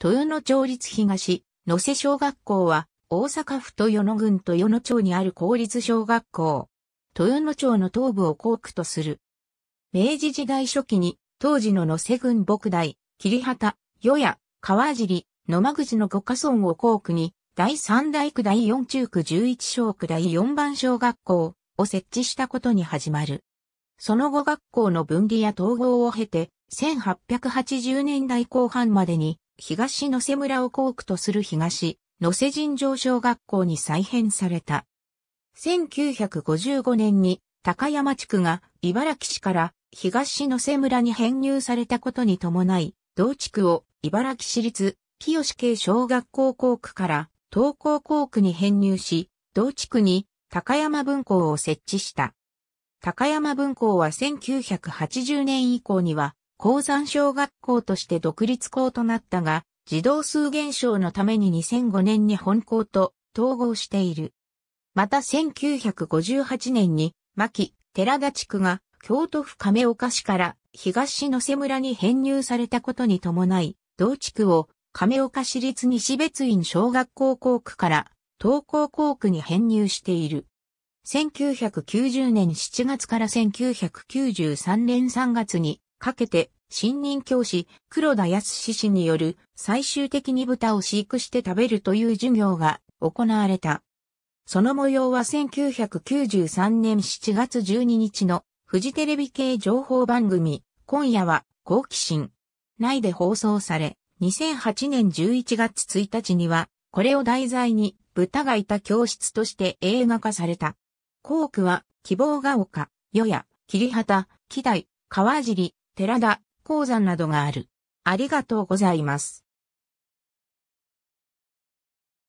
豊野町立東、野瀬小学校は、大阪府豊野郡豊野町にある公立小学校。豊野町の東部を校区とする。明治時代初期に、当時の野瀬郡牧大、桐畑、与野、川尻、野間口の5家村を校区に、第3大区第4中区十一小区第4番小学校を設置したことに始まる。その後学校の分離や統合を経て、1880年代後半までに東野瀬村を校区とする東、野瀬尋常小学校に再編された。1955年に高山地区が茨城市から東野瀬村に編入されたことに伴い、同地区を茨城市立清系小学校校区から東高校区に編入し、同地区に高山分校を設置した。高山分校は1980年以降には鉱山小学校として独立校となったが、児童数減少のために2005年に本校と統合している。また1958年に、牧、寺田地区が京都府亀岡市から東野瀬村に編入されたことに伴い、同地区を亀岡市立西別院小学校校区から東高校区に編入している。1990年7月から1993年3月にかけて、新任教師、黒田康氏による最終的に豚を飼育して食べるという授業が行われた。その模様は1993年7月12日のフジテレビ系情報番組、今夜は好奇心内で放送され、2008年11月1日には、これを題材に豚がいた教室として映画化された。コークは希望が丘、与野、桐畑、木台、川尻、寺田、鉱山などがある。ありがとうございます。